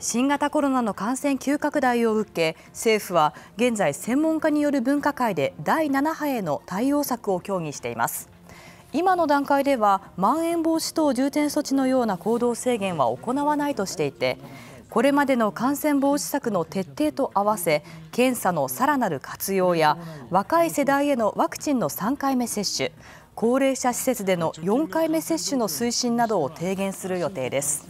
新型コロナの感染急拡大を受け政府は現在専門家による分科会で第7波への対応策を協議しています今の段階ではまん延防止等重点措置のような行動制限は行わないとしていてこれまでの感染防止策の徹底と合わせ検査のさらなる活用や若い世代へのワクチンの3回目接種高齢者施設での4回目接種の推進などを提言する予定です。